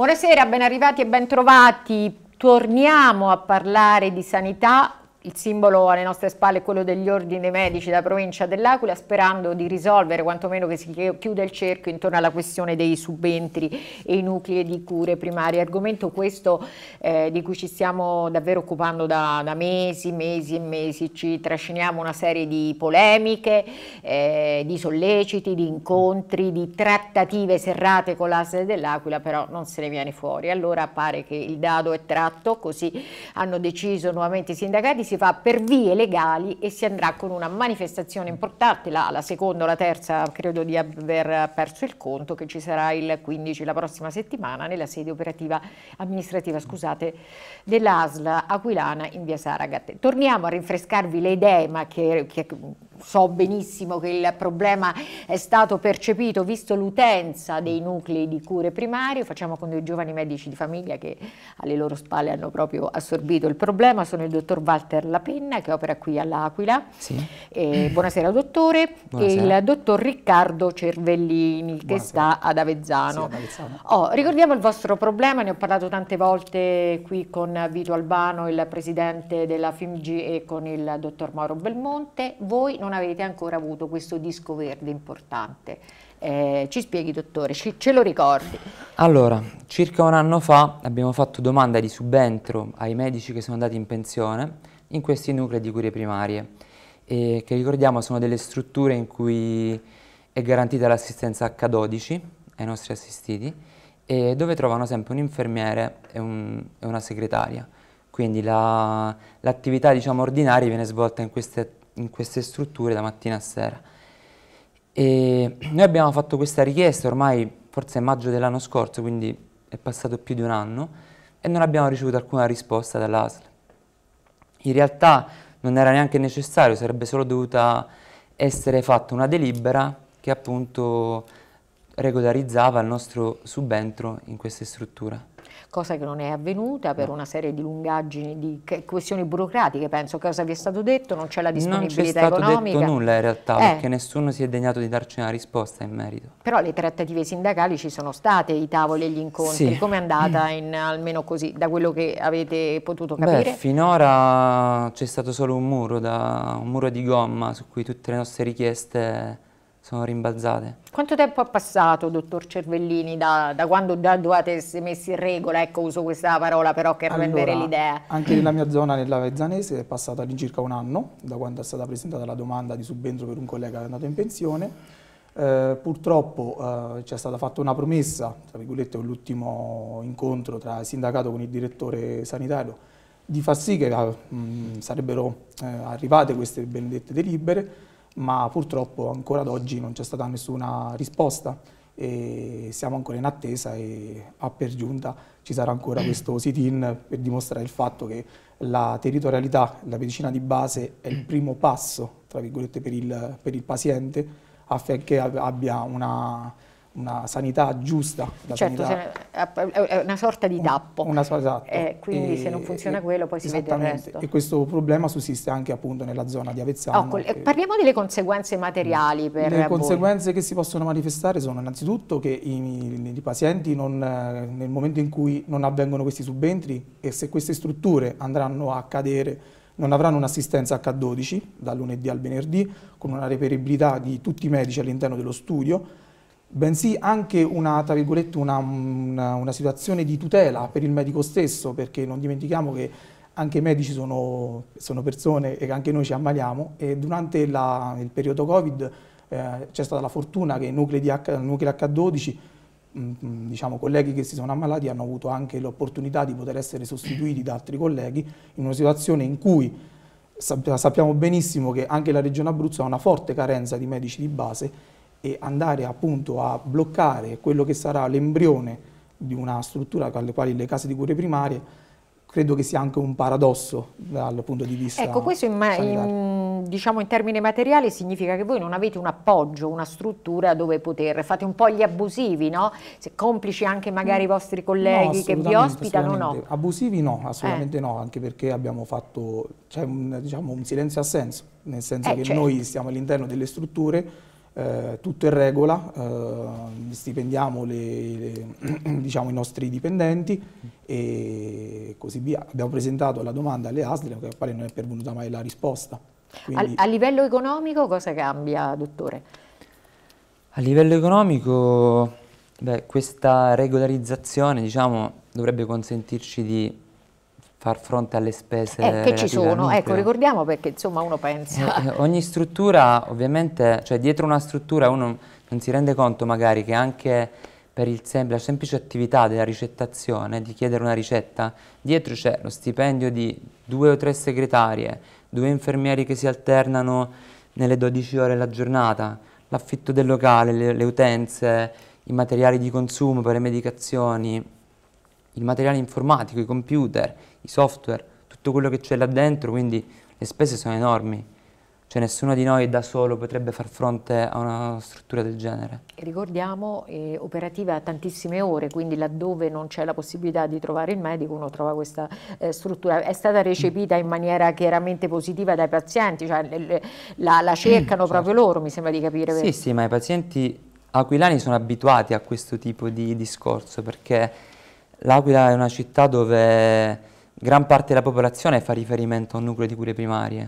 Buonasera, ben arrivati e ben trovati. Torniamo a parlare di sanità il simbolo alle nostre spalle è quello degli ordini medici della provincia dell'Aquila, sperando di risolvere quantomeno che si chiude il cerchio intorno alla questione dei subentri e i nuclei di cure primarie. Argomento questo eh, di cui ci stiamo davvero occupando da, da, mesi, mesi e mesi. Ci trasciniamo una serie di polemiche, eh, di solleciti, di incontri, di trattative serrate con l'ASL dell'Aquila, però non se ne viene fuori. Allora pare che il dado è tratto, così hanno deciso nuovamente i sindacati si fa per vie legali e si andrà con una manifestazione importante, la, la seconda o la terza credo di aver perso il conto, che ci sarà il 15 la prossima settimana nella sede operativa amministrativa scusate, dell'ASL Aquilana in via Saragat. Torniamo a rinfrescarvi le idee ma che, che so benissimo che il problema è stato percepito visto l'utenza dei nuclei di cure primarie, facciamo con dei giovani medici di famiglia che alle loro spalle hanno proprio assorbito il problema, sono il dottor Walter Lapenna che opera qui all'Aquila, sì. eh, buonasera dottore, buonasera. e il dottor Riccardo Cervellini che buonasera. sta ad Avezzano. Sì, Oh, ricordiamo il vostro problema, ne ho parlato tante volte qui con Vito Albano, il presidente della FIMG e con il dottor Mauro Belmonte, voi non non avete ancora avuto questo disco verde importante. Eh, ci spieghi dottore, ci, ce lo ricordi? Allora, circa un anno fa abbiamo fatto domanda di subentro ai medici che sono andati in pensione in questi nuclei di cure primarie, che ricordiamo sono delle strutture in cui è garantita l'assistenza H12 ai nostri assistiti, e dove trovano sempre un infermiere e, un, e una segretaria. Quindi l'attività la, diciamo, ordinaria viene svolta in queste attività in queste strutture da mattina a sera. E noi abbiamo fatto questa richiesta ormai forse è maggio dell'anno scorso, quindi è passato più di un anno, e non abbiamo ricevuto alcuna risposta dall'ASL. In realtà non era neanche necessario, sarebbe solo dovuta essere fatta una delibera che appunto regolarizzava il nostro subentro in queste strutture. Cosa che non è avvenuta per una serie di lungaggini, di questioni burocratiche, penso. Cosa vi è stato detto? Non c'è la disponibilità economica? Non c'è stato economica. detto nulla in realtà, eh. perché nessuno si è degnato di darci una risposta in merito. Però le trattative sindacali ci sono state, i tavoli e gli incontri. Sì. Come è andata, in, almeno così, da quello che avete potuto capire? Beh, finora c'è stato solo un muro, da, un muro di gomma su cui tutte le nostre richieste sono rimbalzate. Quanto tempo è passato, dottor Cervellini, da, da quando da dovete essere messi in regola? Ecco, uso questa parola però per allora, rendere l'idea. Anche nella mia zona, nella Vezzanese, è passato all'incirca un anno da quando è stata presentata la domanda di subentro per un collega che è andato in pensione. Eh, purtroppo eh, ci è stata fatta una promessa, tra virgolette, con l'ultimo incontro tra il sindacato con il direttore sanitario, di far sì che eh, mh, sarebbero eh, arrivate queste benedette delibere ma purtroppo ancora ad oggi non c'è stata nessuna risposta e siamo ancora in attesa e a per giunta ci sarà ancora questo sit-in per dimostrare il fatto che la territorialità, la medicina di base è il primo passo, tra virgolette, per il, per il paziente affinché abbia una una sanità giusta. certo, sanità, è una sorta di tappo. Una, una, esatto. eh, quindi e, se non funziona e, quello poi si vede il resto. E questo problema sussiste anche appunto nella zona di Avezzano. Oh, eh, parliamo delle conseguenze materiali mm. per Le conseguenze che si possono manifestare sono innanzitutto che i, i pazienti non, eh, nel momento in cui non avvengono questi subentri e se queste strutture andranno a cadere non avranno un'assistenza H12 dal lunedì al venerdì con una reperibilità di tutti i medici all'interno dello studio bensì anche una, una, una, una, situazione di tutela per il medico stesso, perché non dimentichiamo che anche i medici sono, sono persone e anche noi ci ammaliamo e durante la, il periodo Covid eh, c'è stata la fortuna che i nuclei, H, 12 mm, mm, diciamo, colleghi che si sono ammalati hanno avuto anche l'opportunità di poter essere sostituiti da altri colleghi in una situazione in cui sappiamo benissimo che anche la regione Abruzzo ha una forte carenza di medici di base e andare appunto a bloccare quello che sarà l'embrione di una struttura alle quali le case di cure primarie credo che sia anche un paradosso dal punto di vista Ecco, questo in, in, diciamo in termini materiali significa che voi non avete un appoggio, una struttura dove poter, fate un po' gli abusivi, no? Se, complici anche magari i mm. vostri colleghi no, che vi ospitano, no? Abusivi no, assolutamente eh. no, anche perché abbiamo fatto, c'è cioè, un, diciamo, un silenzio assenso, nel senso eh, che certo. noi siamo all'interno delle strutture eh, tutto in regola, eh, stipendiamo le, le, diciamo, i nostri dipendenti e così via. Abbiamo presentato la domanda alle ASL, a quale non è pervenuta mai la risposta. Quindi... A, a livello economico cosa cambia, dottore? A livello economico, beh, questa regolarizzazione diciamo, dovrebbe consentirci di far fronte alle spese eh, che ci sono, ecco ricordiamo perché insomma uno pensa eh, eh, ogni struttura ovviamente, cioè dietro una struttura uno non si rende conto magari che anche per sem la semplice attività della ricettazione, di chiedere una ricetta, dietro c'è lo stipendio di due o tre segretarie, due infermieri che si alternano nelle 12 ore della giornata, l'affitto del locale, le, le utenze, i materiali di consumo per le medicazioni, il materiale informatico, i computer, i software, tutto quello che c'è là dentro, quindi le spese sono enormi. Cioè nessuno di noi da solo potrebbe far fronte a una struttura del genere. Ricordiamo, è eh, operativa a tantissime ore, quindi laddove non c'è la possibilità di trovare il medico, uno trova questa eh, struttura. È stata recepita in maniera chiaramente positiva dai pazienti, cioè le, la, la, mm, cercano certo. proprio loro, mi sembra di capire. Sì, sì, ma i pazienti aquilani sono abituati a questo tipo di discorso perché L'Aquila è una città dove gran parte della popolazione fa riferimento a un nucleo di cure primarie,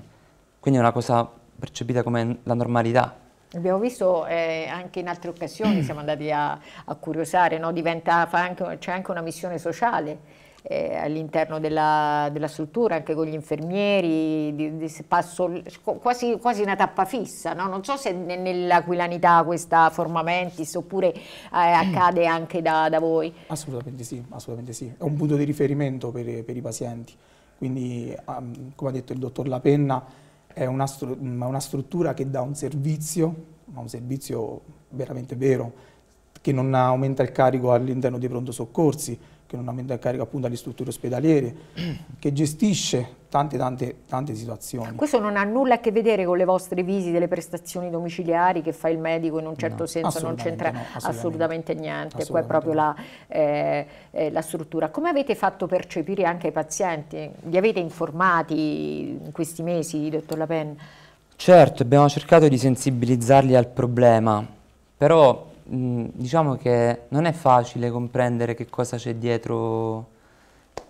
quindi è una cosa percepita come la normalità. Abbiamo visto eh, anche in altre occasioni, siamo andati a, a curiosare, no? c'è anche, anche una missione sociale eh, all'interno della, della, struttura, anche con gli infermieri, di, di passo, quasi, quasi, una tappa fissa. No? Non so se ne, nell'aquilanità questa forma mentis oppure eh, accade anche da, da voi. Assolutamente sì, assolutamente sì, è un punto di riferimento per, per i pazienti. Quindi, um, come ha detto il dottor Lapenna, è una, str una struttura che dà un servizio, ma un servizio veramente vero, che non aumenta il carico all'interno dei pronto soccorsi, che non aumenta il carico appunto alle strutture ospedaliere, che gestisce tante, tante, tante situazioni. Questo non ha nulla a che vedere con le vostre visite, le prestazioni domiciliari che fa il medico in un certo no, senso, non c'entra no, assolutamente, assolutamente, niente, assolutamente qua è proprio la, eh, eh, la, struttura. Come avete fatto percepire anche i pazienti? Li avete informati in questi mesi, dottor Lapen? Certo, abbiamo cercato di sensibilizzarli al problema, però Mm, diciamo che non è facile comprendere che cosa c'è dietro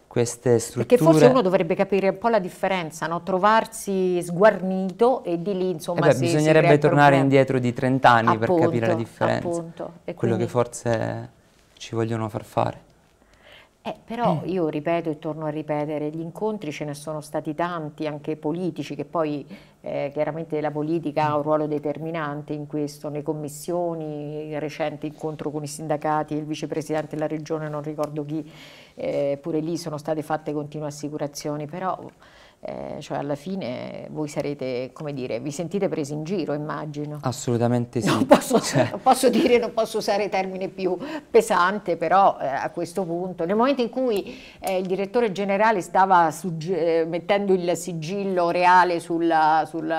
queste strutture. Perché forse uno dovrebbe capire un po' la differenza, no? trovarsi sguarnito e di lì insomma... Eh beh, bisognerebbe tornare indietro di 30 anni appunto, per capire la differenza. Appunto. E Quello quindi... che forse ci vogliono far fare. Eh, però mm. io ripeto e torno a ripetere, gli incontri ce ne sono stati tanti, anche politici, che poi eh, chiaramente la politica ha un ruolo determinante in questo, nelle commissioni, il recente incontro con i sindacati, il vicepresidente della regione, non ricordo chi, eh, pure lì sono state fatte continue assicurazioni, però eh, cioè alla fine voi sarete, come dire, vi sentite presi in giro, immagino. Assolutamente sì. Non posso, cioè. non posso dire, non posso usare termine più pesante, però eh, a questo punto, nel momento in cui eh, il direttore generale stava eh, mettendo il sigillo reale su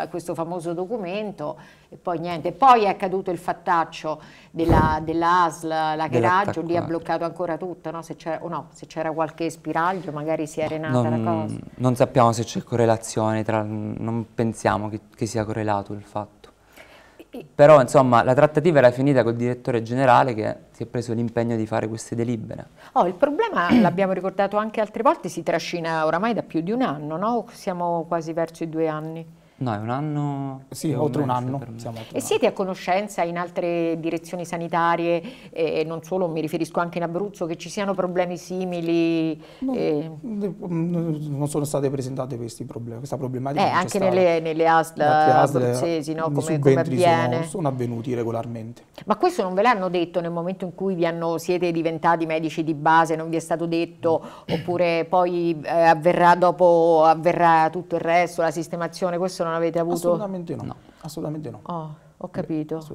questo famoso documento, e poi niente. Poi è accaduto il fattaccio dell'ASL, della la Cheraggio, lì ha ecco. bloccato ancora tutto, no? Se c'era, o no, se c'era qualche spiraglio magari si è arenata non, la cosa. Non sappiamo se c'è correlazione, tra, non pensiamo che, che sia correlato il fatto. Però insomma la trattativa era finita col direttore generale che si è preso l'impegno di fare queste delibere. Oh, il problema, l'abbiamo ricordato anche altre volte, si trascina oramai da più di un anno, no? Siamo quasi verso i due anni. No, è un anno. Sì, oltre un anno. Siamo e siete a conoscenza in altre direzioni sanitarie, e non solo, mi riferisco anche in Abruzzo, che ci siano problemi simili? No, e... Eh? Non sono state presentate questi problemi, questa problematica. Eh, anche nelle, nelle ASL abruzzesi, no? come, come avviene? Sono, sono, avvenuti regolarmente. Ma questo non ve l'hanno detto nel momento in cui vi hanno, siete diventati medici di base, non vi è stato detto, mm. oppure poi eh, avverrà dopo avverrà tutto il resto, la sistemazione, questo non avete avuto? Assolutamente no. no. Assolutamente no. Oh. Ho capito.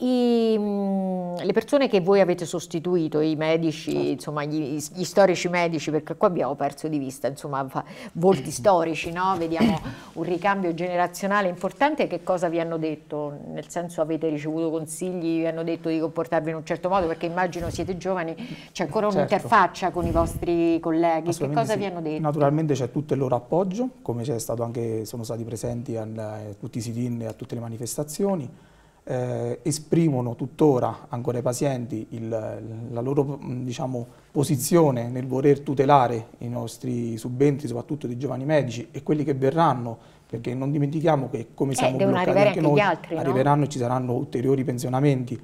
I, mh, mm, le persone che voi avete sostituito, i medici, certo. insomma, gli, gli, storici medici, perché qua abbiamo perso di vista, insomma, volti storici, no? Vediamo un ricambio generazionale importante. Che cosa vi hanno detto? Nel senso avete ricevuto consigli, vi hanno detto di comportarvi in un certo modo, perché immagino siete giovani, c'è ancora certo. un'interfaccia con i vostri colleghi. Che cosa sì. vi hanno detto? Naturalmente c'è tutto il loro appoggio, come anche, sono stati presenti a, a eh, tutti i sit-in e a tutte le manifestazioni eh, esprimono tuttora ancora i pazienti il, la loro mm, diciamo, posizione nel voler tutelare i nostri subentri, soprattutto dei giovani medici e quelli che verranno, perché non dimentichiamo che come eh, siamo eh, bloccati anche, anche noi, altri, arriveranno no? e ci saranno ulteriori pensionamenti.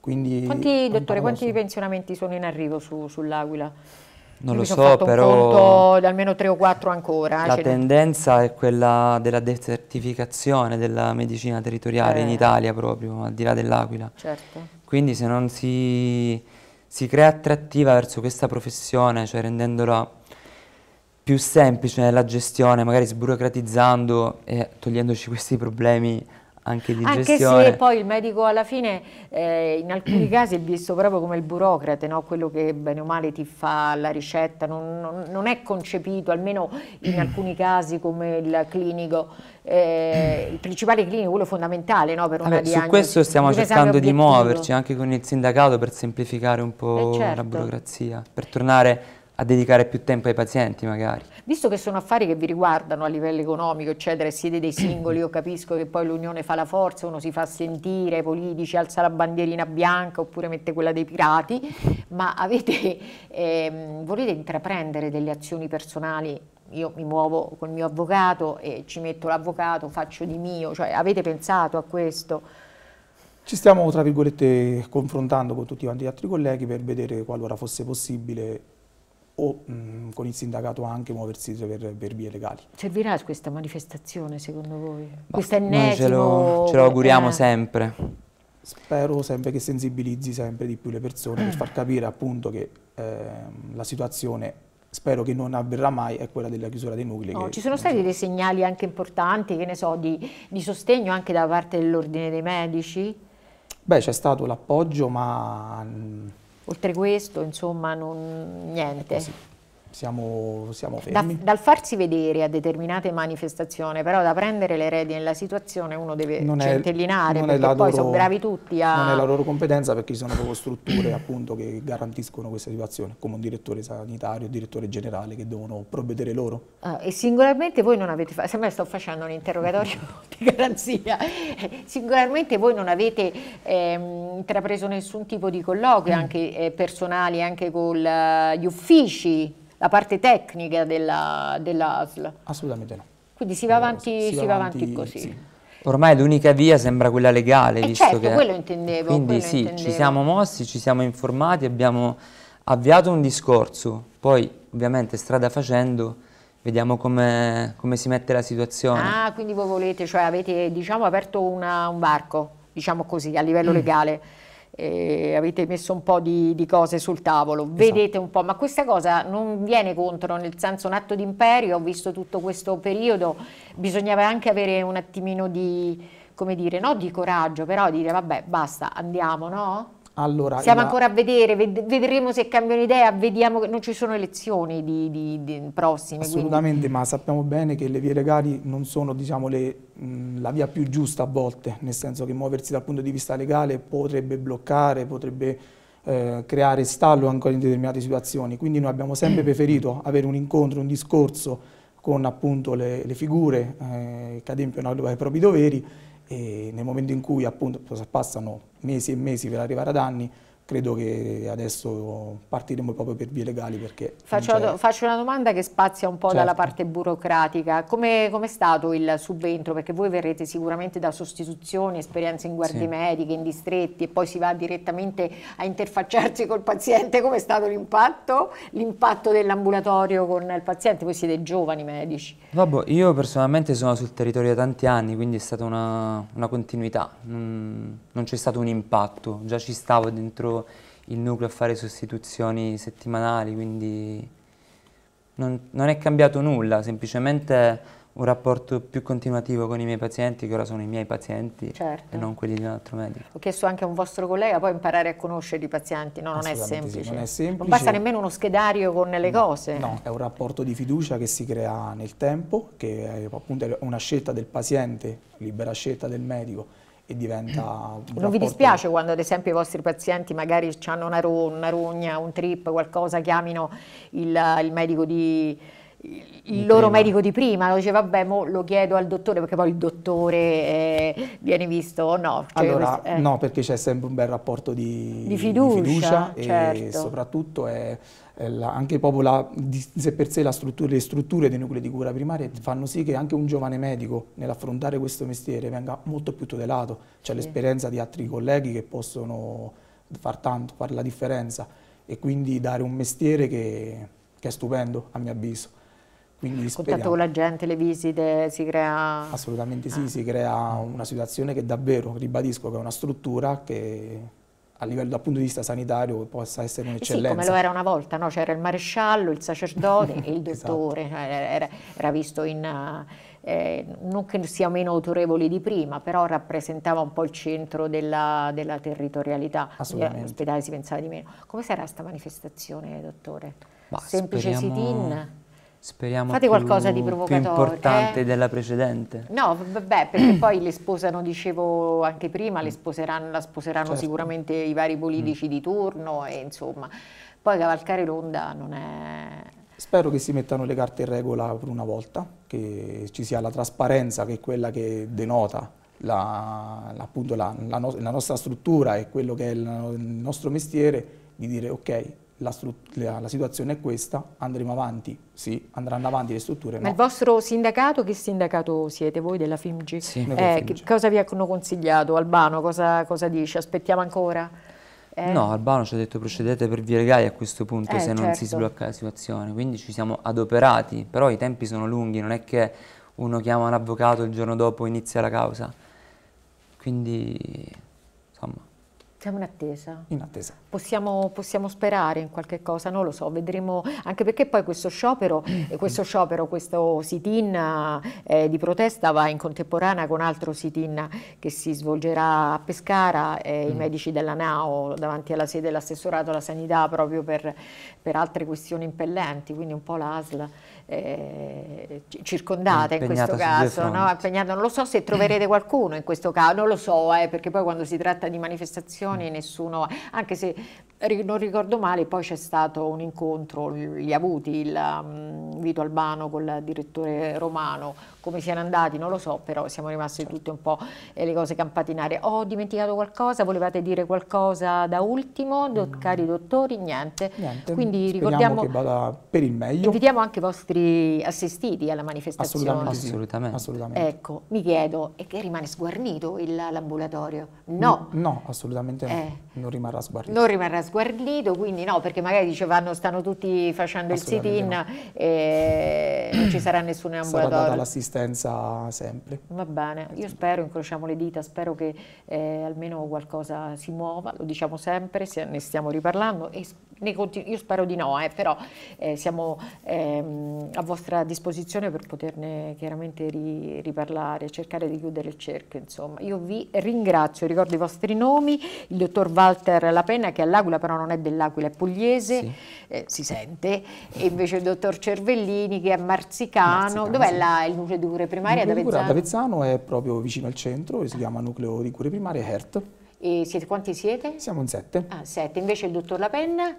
Quindi, quanti, dottore, quanti pensionamenti sono in arrivo su, sull'Aquila? Non Io lo so, però... almeno tre o quattro ancora. La cioè tendenza è quella della desertificazione della medicina territoriale eh. in Italia proprio, al di là dell'Aquila. Certo. Quindi se non si, si crea attrattiva verso questa professione, cioè rendendola più semplice nella gestione, magari sburocratizzando e togliendoci questi problemi anche di anche gestione. Anche se poi il medico alla fine eh, in alcuni casi è visto proprio come il burocrate, no? quello che bene o male ti fa la ricetta, non, non, non è concepito almeno in alcuni casi come il clinico, eh, il principale clinico, quello fondamentale no? per una Vabbè, diagnosi. Su questo stiamo cercando di muoverci anche con il sindacato per semplificare un po' eh certo. la burocrazia, per tornare a dedicare più tempo ai pazienti magari. Visto che sono affari che vi riguardano a livello economico, eccetera, e siete dei singoli, io capisco che poi l'unione fa la forza, uno si fa sentire, i politici alza la bandierina bianca oppure mette quella dei pirati, ma avete, ehm, volete intraprendere delle azioni personali? Io mi muovo col mio avvocato e ci metto l'avvocato, faccio di mio, cioè avete pensato a questo? Ci stiamo, tra virgolette, confrontando con tutti gli altri colleghi per vedere qualora fosse possibile o mh, mm, con il sindacato anche muoversi per, per, vie legali. Servirà questa manifestazione secondo voi? Questa ennesimo? ce lo, auguriamo eh. sempre. Spero sempre che sensibilizzi sempre di più le persone per far capire appunto che eh, la situazione spero che non avverrà mai, è quella della chiusura dei nuclei. No, ci sono stati so. dei segnali anche importanti, che ne so, di, di sostegno anche da parte dell'Ordine dei Medici? Beh, c'è stato l'appoggio, ma mh, mm, Oltre questo, insomma, non, niente siamo, siamo fermi. Da, dal farsi vedere a determinate manifestazioni, però da prendere le redini nella situazione uno deve non centellinare, è, perché poi loro, sono bravi tutti a... Non è la loro competenza perché ci sono proprio strutture appunto che garantiscono questa situazione, come un direttore sanitario, un direttore generale che devono provvedere loro. Ah, e singolarmente voi non avete fatto, semmai sto facendo un interrogatorio di garanzia, singolarmente voi non avete ehm, intrapreso nessun tipo di colloquio, mm. anche eh, personali, anche con eh, gli uffici la parte tecnica della, dell'ASL? Assolutamente no. Quindi si va eh, avanti, si si va avanti così. Sì. Ormai l'unica via sembra quella legale, eh visto certo, che... quello intendevo. Quindi quello sì, intendevo. ci siamo mossi, ci siamo informati, abbiamo avviato un discorso, poi ovviamente strada facendo vediamo come, come si mette la situazione. Ah, quindi voi volete, cioè avete diciamo aperto una, un varco, diciamo così, a livello mm. legale eh, avete messo un po' di, di cose sul tavolo, esatto. vedete un po', ma questa cosa non viene contro, nel senso un atto d'imperio, ho visto tutto questo periodo, bisognava anche avere un attimino di, come dire, no di coraggio, però dire vabbè basta, andiamo, no? Allora, Siamo la... ancora a vedere, ved- vedremo se cambiano idea, vediamo che non ci sono elezioni di, di, di prossime. Assolutamente, quindi... ma sappiamo bene che le vie legali non sono diciamo, le, mh, mm, la via più giusta a volte, nel senso che muoversi dal punto di vista legale potrebbe bloccare, potrebbe eh, creare stallo ancora in determinate situazioni. Quindi noi abbiamo sempre preferito avere un incontro, un discorso con appunto, le, le, figure eh, che adempiono ai propri doveri e nel momento in cui appunto, passano mesi e mesi per arrivare ad anni, credo che adesso partiremo proprio per vie legali perché... Faccio, faccio una domanda che spazia un po' certo. dalla parte burocratica. Come com è stato il subentro? Perché voi verrete sicuramente da sostituzioni, esperienze in guardie sì. mediche, in distretti e poi si va direttamente a interfacciarsi col paziente. come è stato l'impatto? L'impatto dell'ambulatorio con il paziente? Voi siete giovani medici. Vabbè, io personalmente sono sul territorio da tanti anni, quindi è stata una, una continuità. Non, non c'è stato un impatto, già ci stavo dentro il nucleo a fare sostituzioni settimanali, quindi non, non è cambiato nulla, semplicemente un rapporto più continuativo con i miei pazienti, che ora sono i miei pazienti certo. e non quelli di un altro medico. Ho chiesto anche a un vostro collega, poi imparare a conoscere i pazienti, no, non, è semplice. Sì, non è semplice. Non basta nemmeno uno schedario con le no, cose. No, è un rapporto di fiducia che si crea nel tempo, che è appunto una scelta del paziente, libera scelta del medico, e diventa... Mm. Un non vi dispiace quando ad esempio i vostri pazienti magari hanno una, rogna, un trip, qualcosa, chiamino il, il medico di il loro prima. medico di prima, lo dice vabbè lo chiedo al dottore perché poi il dottore eh, viene visto o no? Cioè, allora questo, eh. no perché c'è sempre un bel rapporto di, di fiducia, di fiducia certo. e soprattutto è, è la, anche proprio la, di, se per sé struttura, le strutture dei nuclei di cura primaria fanno sì che anche un giovane medico nell'affrontare questo mestiere venga molto più tutelato, c'è sì. l'esperienza di altri colleghi che possono far tanto, fare la differenza e quindi dare un mestiere che, che è stupendo a mio avviso. Quindi il contatto con la gente, le visite, si crea... Assolutamente sì, ah. si crea una situazione che davvero, ribadisco, che è una struttura che a livello dal punto di vista sanitario possa essere eh un'eccellenza. Sì, come lo era una volta, no? c'era il maresciallo, il sacerdote e il esatto. dottore, esatto. era, era, visto in... Eh, non che sia meno autorevoli di prima, però rappresentava un po' il centro della, della territorialità, eh, all'ospedale si pensava di meno. Come sarà questa manifestazione, dottore? Ma Semplice speriamo... sit-in? Speriamo Fate più, qualcosa di più importante eh? della precedente. No, vabbè, perché poi le sposano, dicevo anche prima, le sposeranno, la sposeranno certo. sicuramente i vari politici mm. di turno e insomma, poi cavalcare l'onda non è... Spero che si mettano le carte in regola per una volta, che ci sia la trasparenza che è quella che denota la, appunto la, la, no, la nostra struttura e quello che è il nostro mestiere, di dire ok, la, la, la, situazione è questa, andremo avanti, sì, andranno avanti le strutture. Ma no. il vostro sindacato, che sindacato siete voi della FIMG? Sì. Eh, FIMG. cosa vi hanno consigliato? Albano cosa, cosa dice? Aspettiamo ancora? Eh. No, Albano ci ha detto procedete per via legale a questo punto eh, se certo. non si certo. sblocca la situazione, quindi ci siamo adoperati, però i tempi sono lunghi, non è che uno chiama un avvocato e il giorno dopo inizia la causa, quindi insomma siamo in attesa. In attesa. Possiamo, possiamo, sperare in qualche cosa, non lo so, vedremo, anche perché poi questo sciopero, questo, sciopero, questo sit-in eh, di protesta va in contemporanea con altro sit-in che si svolgerà a Pescara, eh, mm. i medici della NAO davanti alla sede dell'assessorato alla sanità proprio per, per altre questioni impellenti, quindi un po' l'ASL eh, circondata in questo caso, no? non lo so se troverete qualcuno in questo caso, non lo so eh, perché poi quando si tratta di manifestazioni mm. nessuno, anche se non ricordo male poi c'è stato un incontro, li ha avuti il um, Vito Albano con il direttore romano, come siano andati non lo so però siamo rimasti certo. tutti un po' eh, le cose campate in aria, ho dimenticato qualcosa, volevate dire qualcosa da ultimo, do, mm. cari dottori, niente, niente. quindi Speriamo ricordiamo, che vada per il meglio, invitiamo anche i vostri altri assistiti alla manifestazione? Assolutamente. Assolutamente. Assolutamente. Ecco, mi chiedo, e che rimane sguarnito l'ambulatorio? No. no, assolutamente eh. no. Non rimarrà sguarnito. Non rimarrà sguarnito, quindi no, perché magari dicevano stanno tutti facendo il sit-in no. e non ci sarà nessun ambulatorio. Sarà data l'assistenza sempre. Va bene, io spero, incrociamo le dita, spero che eh, almeno qualcosa si muova, lo diciamo sempre, ne stiamo riparlando e nei conti, io spero di no, eh, però eh, siamo ehm, a vostra disposizione per poterne chiaramente ri, riparlare, cercare di chiudere il cerchio. Insomma. Io vi ringrazio, ricordo i vostri nomi, il dottor Walter Lapenna che è all'Aquila, però non è dell'Aquila, è pugliese, sì. eh, si sente, e invece il dottor Cervellini che è marzicano, marzicano dov'è sì. la, il nucleo di cure primarie? Ad Avezzano? Ad Avezzano è proprio vicino al centro, e si chiama nucleo di cure primarie HERT. E siete, quanti siete? Siamo in sette. Ah, sette. Invece il dottor Lapenna?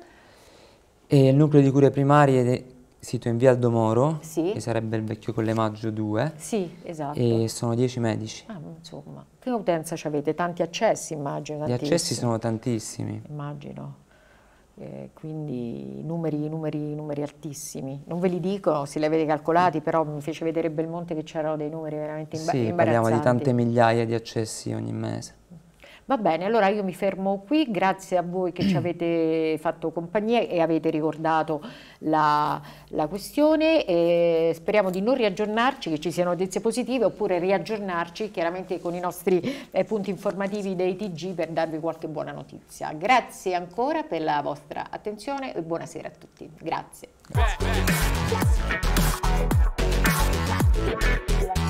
E il nucleo di cure primarie sito in via Aldomoro, sì. che sarebbe il vecchio collemaggio 2. Sì, esatto. E sono 10 medici. Ah, insomma, che utenza avete? Tanti accessi immagino. Gli accessi sono tantissimi. Immagino. Eh, quindi numeri, numeri, numeri altissimi. Non ve li dico, se li avete calcolati, però mi fece vedere Belmonte che c'erano dei numeri veramente imba- sì, imbarazzanti. Sì, parliamo di tante migliaia di accessi ogni mese. Va bene, allora io mi fermo qui, grazie a voi che ci avete fatto compagnia e avete ricordato la, la questione. E speriamo di non riaggiornarci, che ci siano notizie positive, oppure riaggiornarci chiaramente con i nostri eh, punti informativi dei TG per darvi qualche buona notizia. Grazie ancora per la vostra attenzione e buonasera a tutti. Grazie. grazie.